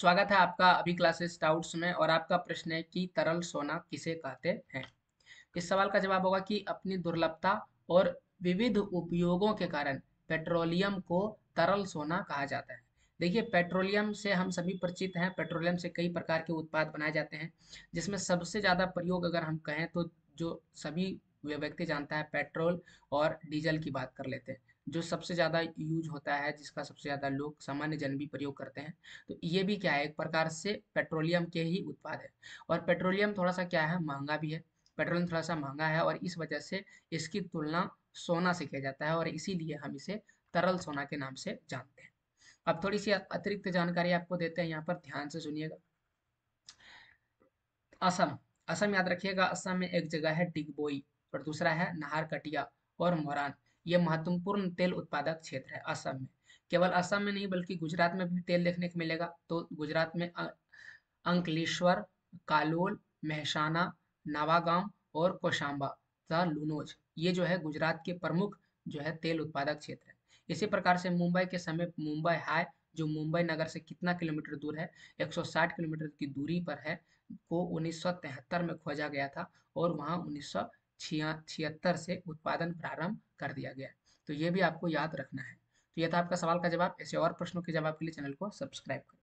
स्वागत है आपका अभी क्लासेस डाउट्स में और आपका प्रश्न है कि तरल सोना किसे कहते हैं इस सवाल का जवाब होगा कि अपनी दुर्लभता और विविध उपयोगों के कारण पेट्रोलियम को तरल सोना कहा जाता है देखिए पेट्रोलियम से हम सभी परिचित हैं पेट्रोलियम से कई प्रकार के उत्पाद बनाए जाते हैं जिसमें सबसे ज़्यादा प्रयोग अगर हम कहें तो जो सभी व्यक्ति जानता है पेट्रोल और डीजल की बात कर लेते हैं जो सबसे ज़्यादा यूज होता है जिसका सबसे ज़्यादा लोग सामान्य जन भी प्रयोग करते हैं तो ये भी क्या है एक प्रकार से पेट्रोलियम के ही उत्पाद है और पेट्रोलियम थोड़ा सा क्या है महंगा भी है पेट्रोलियम थोड़ा सा महंगा है और इस वजह से इसकी तुलना सोना से किया जाता है और इसीलिए हम इसे तरल सोना के नाम से जानते हैं अब थोड़ी सी अतिरिक्त जानकारी आपको देते हैं यहाँ पर ध्यान से सुनिएगा असम असम याद रखिएगा असम में एक जगह है डिगबोई और दूसरा है नाहरकटिया और मोरान ये महत्वपूर्ण तेल उत्पादक क्षेत्र है असम में केवल असम में नहीं बल्कि गुजरात में भी तेल देखने को मिलेगा तो गुजरात में अंकलेश्वर कालोल महसाना नवागाम और कोशाम्बा तथा लुनोज ये जो है गुजरात के प्रमुख जो है तेल उत्पादक क्षेत्र है इसी प्रकार से मुंबई के समय मुंबई हाई जो मुंबई नगर से कितना किलोमीटर दूर है 160 किलोमीटर की दूरी पर है को उन्नीस में खोजा गया था और वहाँ उन्नीस छिया छिहत्तर से उत्पादन प्रारंभ कर दिया गया तो ये भी आपको याद रखना है तो यह था आपका सवाल का जवाब ऐसे और प्रश्नों के जवाब के लिए चैनल को सब्सक्राइब करें